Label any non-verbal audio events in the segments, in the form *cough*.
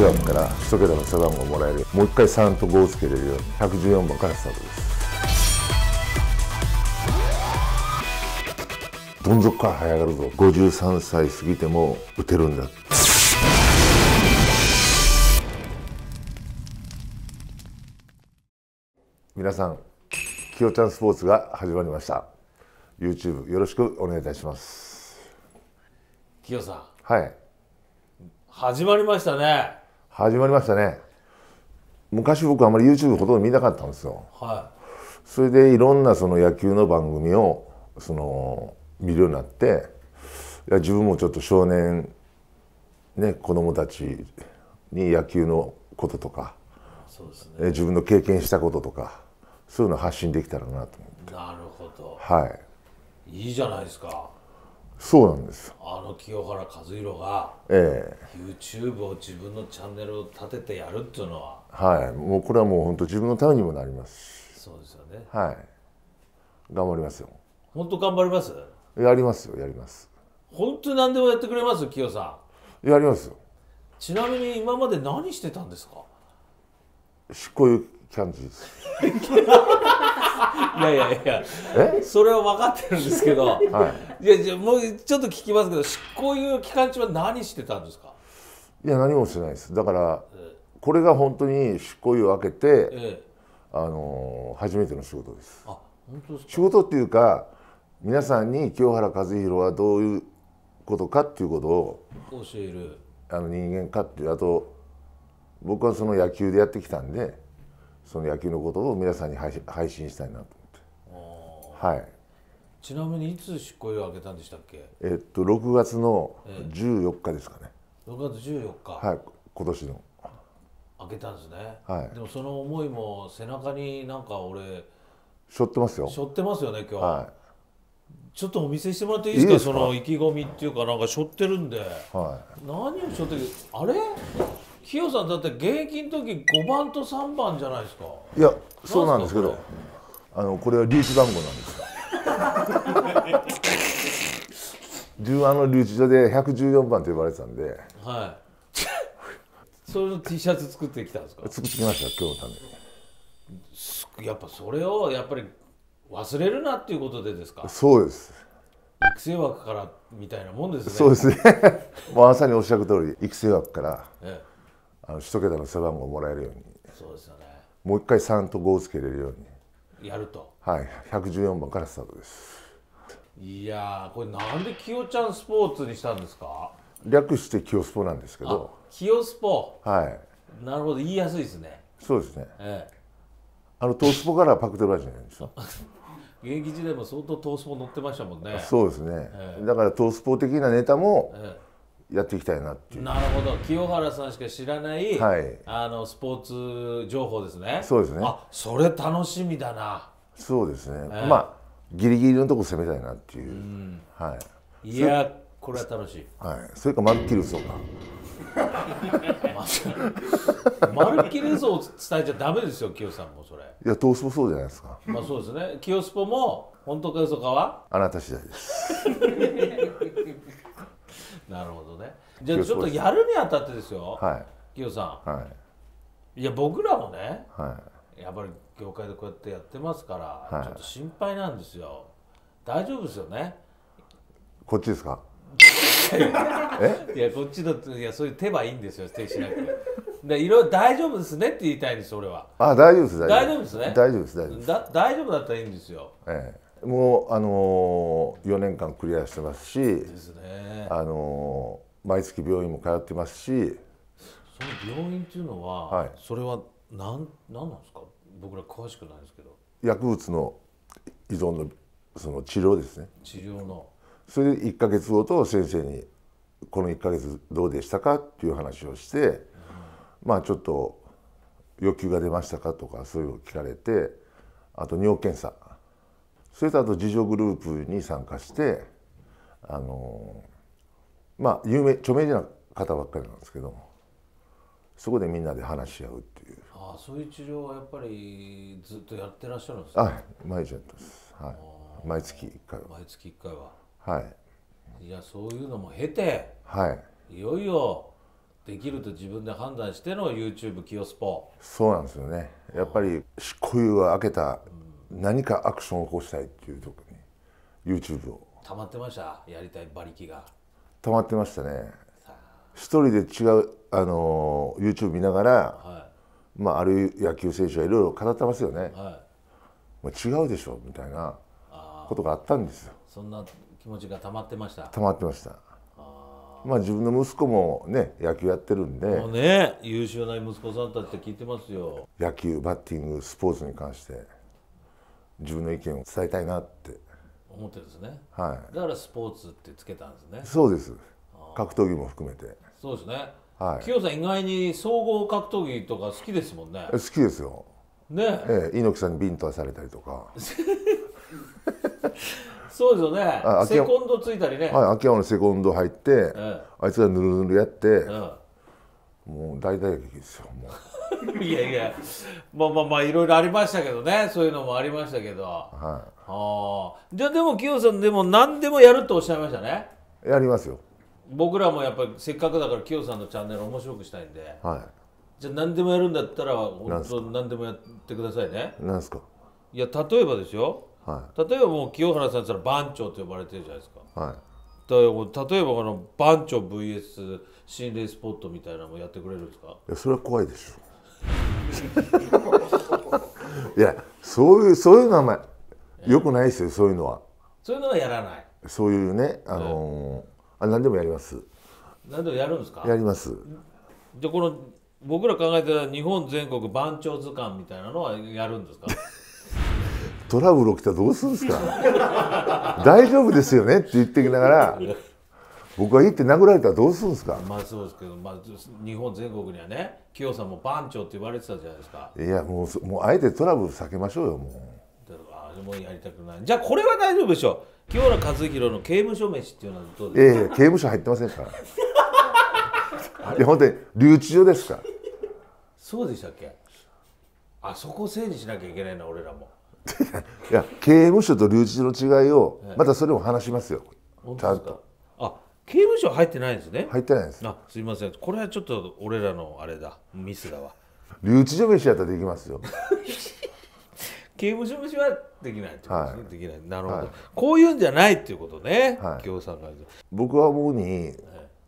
グラから一桁の背番号もらえるもう一回3と5をつけれるように114番からスタートですどん底から這い上がるぞ53歳過ぎても打てるんだ皆さんきよちゃんスポーツが始まりました YouTube よろしくお願いいたしますきよさんはい始まりましたね始まりましたね昔僕あまり YouTube ほとんど見なかったんですよ、はい、それでいろんなその野球の番組をその見るようになっていや自分もちょっと少年ね子供たちに野球のこととかそうです、ね、自分の経験したこととかそういうの発信できたらなと思ってなるほどはいいいじゃないですかそうなんですあの清原和弘が、ええ、YouTube を自分のチャンネルを立ててやるっていうのははいもうこれはもう本当自分のためにもなりますそうですよねはい頑張りますよ本当頑張りますやりますよやります本当に何でもやってくれます清さんやりますよちなみに今まで何してたんですか執行キャンディーズいやいやいやそれは分かってるんですけど、はい、いやじゃもうちょっと聞きますけど執行猶予期間中は何してたんですかいや何もしてないですだから、ええ、これが本当に執行猶予を明けて、え、あの初めての仕事ですあ本当ですか仕事っていうか皆さんに清原和博はどういうことかっていうことを教えるあの人間かっていうあと僕はその野球でやってきたんで。その野球のことを皆さんに配信したいなと思って、はい、ちなみにいつ執行猶予開けたんでしたっけえっと6月の14日ですかね、えー、6月14日はい今年の開けたんですね、はい、でもその思いも背中になんか俺背負ってますよ背負ってますよね今日、はい、ちょっとお見せしてもらっていいですかその意気込みっていうかなんか背負ってるんで、はい、何を背負ってるあれキよさんだって現役の時5番と3番じゃないですかいやそうなんですけどあのこれはリーチ番号なんです十番の留置所で114番と呼ばれてたんではいそれの T シャツ作ってきたんですか作ってきました今日のためにやっぱそれをやっぱり忘れるなっていうことでですかそうです育成枠からみたいなもんですねそうですね *laughs* まさにおっしゃる通り育成枠から、ええあの一桁の背番号もらえるようにそうですよねもう一回3と5をつけれるようにやるとはい114番からスタートですいやこれなんできよちゃんスポーツにしたんですか略してきよスポなんですけどきよスポはいなるほど言いやすいですねそうですね、ええ、あのトースポからパクってテじゃなんですよ *laughs* 現役時代も相当トースポ乗ってましたもんねそうですね、ええ、だからトースポ的なネタも、ええやっていきたいなっていうなるほど清原さんしか知らない、はい、あのスポーツ情報ですねそうですねあそれ楽しみだなそうですね、えー、まあギリギリのとこ攻めたいなっていう、うはい、いやこれは楽しい、はい、それかマルキルソーか *laughs* マルキルソー伝えちゃダメですよ清さんもそれいやトースポそうじゃないですかまあそうですね清スポも本当か嘘かはあなた次第です *laughs* なるほどねじゃあちょっとやるにあたってですよはいキヨさはんいや僕らもねいやっぱり業界でこうやってやってますから、はいちょっと心配なんですよ大丈夫ですよねこっちですかいやこっちだていやそういう手はいいんですよ手しなくてでいろいろ大丈夫ですねって言いたいんです俺はあ大丈夫です大丈夫ですね大丈夫です大丈夫です大丈夫だったらいいんですよええもう、あの4年間クリアしてますし、です、ね、あの毎月病院も通ってますしその病院っていうのは、はい、それは何なんなんですか僕ら詳しくないですけど薬物の依存のその治療ですね治療のそれで1か月ごと先生にこの1か月どうでしたかっていう話をして、うん、まあちょっと欲求が出ましたかとかそういうのを聞かれてあと尿検査それとあと自助グループに参加してあのまあ有名著名人な方ばっかりなんですけどそこでみんなで話し合うっていうああそういう治療はやっぱりずっとやってらっしゃるんですか、はい毎日やってます、はい、毎月1回は毎月1回ははいいやそういうのも経てはいいよいよできると自分で判断しての YouTube キヨスポそうなんですよねやっぱり執行猶予が明けた、うん何かアクションを起こしたいっていう時に YouTube を溜まってましたやりたい馬力が溜まってましたね一人で違うあの YouTube 見ながら、はい、まあある野球選手はいろいろ語ってますよね、はい、まあ、違うでしょみたいなことがあったんですよそんな気持ちが溜まってました溜まってましたまあ自分の息子もね野球やってるんでもうね優秀な息子さんたちって聞いてますよ野球バッティングスポーツに関して自分の意見を伝えたいなって思ってるんですね、はい、だからスポーツってつけたんですねそうです格闘技も含めてそうですね、はい、清さん意外に総合格闘技とか好きですもんね好きですよねええ、猪木さんにビンタされたりとか *laughs* そうですよねあセコンドついたりねはい秋山のセコンド入って、ええ、あいつがぬるぬるやって、うん、もう大打撃ですよもう *laughs* いやいやまあまあまあいろいろありましたけどねそういうのもありましたけど、はい、あじゃあでも清さんでも何でもやるとおっしゃいましたねやりますよ僕らもやっぱりせっかくだから清さんのチャンネル面白くしたいんで、はい、じゃあ何でもやるんだったら本当何でもやってくださいね何すかいや例えばですよ、はい、例えばもう清原さんったら番長と呼ばれてるじゃないですか、はいと例えばこの番長 VS 心霊スポットみたいなのもやってくれるんですかいやそれは怖いでしょいやそういうそういうのは、まあ、よくないですよそういうのはそういうのはやらないそういうねあのー、あ何でもやります何でもやるんですかやりますじゃこの僕ら考えてた日本全国番長図鑑みたいなのはやるんですかトラブル起きたらどうするんですか大丈夫ですよねって言ってきながら僕が行って殴られたらどうするんですかまあそうですけど、まあ、日本全国にはね清さんも番長って言われてたじゃないですかいやもうもうあえてトラブル避けましょうよもうあれもやりたくないじゃあこれは大丈夫でしょう清原和博の刑務所飯っていうのはどうですかええ刑務所入ってませんから *laughs* いや本当に留置所ですかそうでしたっけあそこ整理しなきゃいけないな俺らもいや刑務所と留置所の違いを、またそれも話しますよ、ちゃんとあ刑務所入ってないんですね入ってないですあすいませんこれはちょっと俺らのあれだミスだわ留置所飯やったらできますよ *laughs* 刑務所飯はできないってことですね、はい、できないなるほど、はい、こういうんじゃないっていうことね、はい、共産会僕は思うに、はい、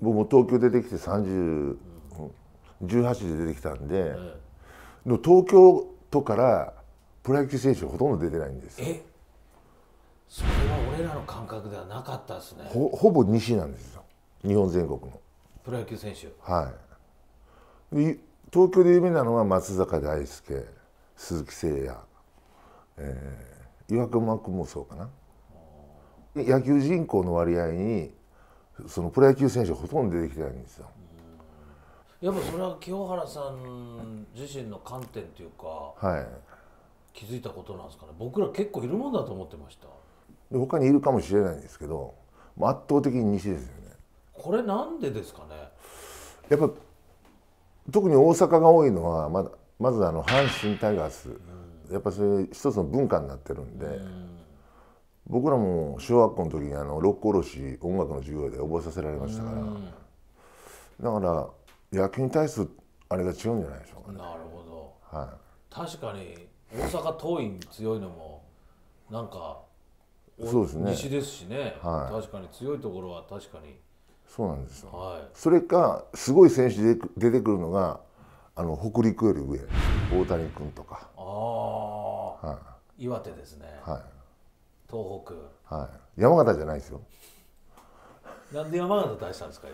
僕も東京出てきて3018、で出てきたんで、で東京都からプロ野球選手ほとんど出てないんですよそれは俺らの感覚ではなかったですねほほぼ西なんですよ日本全国のプロ野球選手はい東京で有名なのは松坂大輔鈴木誠也、えー、岩隈君もそうかな野球人口の割合にそのプロ野球選手ほとんど出てきてないんですよやっぱそれは清原さん自身の観点というか、はい、気づいたことなんですかね僕ら結構いるもんだと思ってましたで他にいるかもしれないんですけど圧倒的に西ですよねこれなんでですかねやっぱ特に大阪が多いのはまだまずあの阪神タイガース、うん、やっぱそれ一つの文化になってるんで、うん、僕らも小学校の時にあの六甲おろし音楽の授業で覚えさせられましたから、うん、だから野球に対するあれが違うんじゃないでしょうかね。なるほど、はい、確かに大阪桐蔭強いのもなんかそうですね西ですしね、はい、確かに強いところは確かにそうなんですよ、はい、それかすごい選手で出てくるのがあの北陸より上大谷君とかああ、はい、岩手ですね、はい、東北、はい、山形じゃないですよなんで山形出したんですか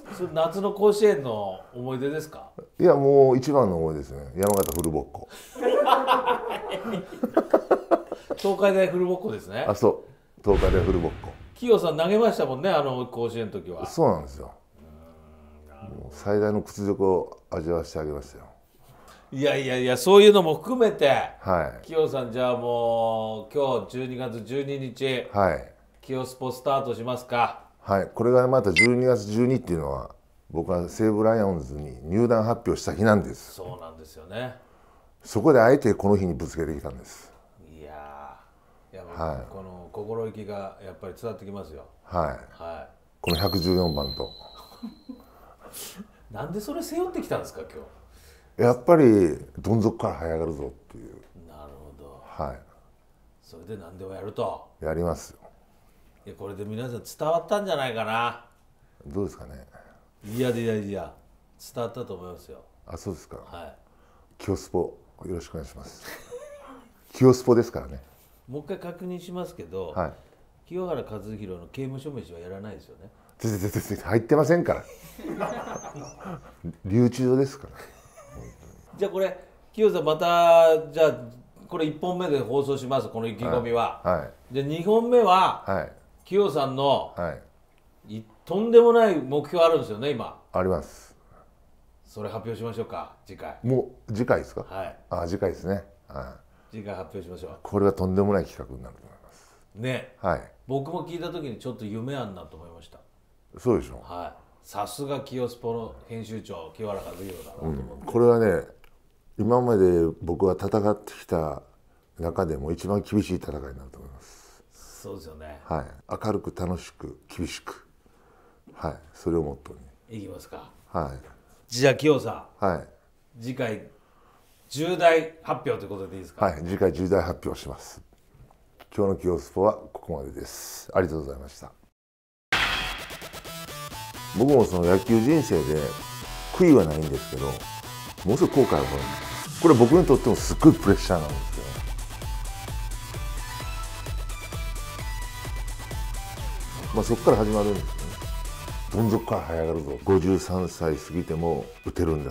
*laughs* それ夏の甲子園の思い出ですかいやもう一番の思い出ですね山形フルボッコ *laughs* 東海大フルボッコですねあそう東海大フルボッコ清さん投げましたもんねあの甲子園の時はそうなんですよ最大の屈辱を味わわせてあげましたよいやいやいやそういうのも含めて、はい、清さんじゃあもう今日12月12日、はい、清スポスタートしますかはいこれがまた12月12っていうのは僕は西武ライオンズに入団発表した日なんですそうなんですよねそこであえてこの日にぶつけてきたんですはい、この心意気がやっぱり伝わってきますよはい、はい、この114番と *laughs* なんでそれ背負ってきたんですか今日やっぱりどん底から這い上がるぞっていうなるほどはいそれで何でもやるとやりますよいやこれで皆さん伝わったんじゃないかなどうですかねいやいやいや伝わったと思いますよあそうですかはいキオスポよろしくお願いしますキオスポですからねもう一回確認しますけど、はい、清原和博の刑務所飯はやらないですよね全然 *laughs* 全然入ってませんから *laughs* 留置ですから *laughs* じゃあこれ清さんまたじゃあこれ1本目で放送しますこの意気込みは、はいはい、じゃあ2本目は、はい、清さんの、はいとんでもない目標あるんですよね今ありますそれ発表しましょうか次回もう次回ですかはいあ次回ですねはい次回発表しましょうこれはとんでもない企画になると思いますねはい僕も聞いた時にちょっと夢あんなと思いましたそうでしょはいさすが清スポの編集長清原和弘だなと思って、うん、これはね今まで僕は戦ってきた中でも一番厳しい戦いになると思いますそうですよねはい明るく楽しく厳しくはいそれをモットーにいきますかはいじゃあ清さんはい次回重大発表ということでいいですかはい次回重大発表します今日のキオスポはここまでですありがとうございました僕もその野球人生で悔いはないんですけどものすごい後悔はこれ僕にとってもすっごいプレッシャーなんですよまあそこから始まるんですねどん底から這い上がるぞ53歳過ぎても打てるんだ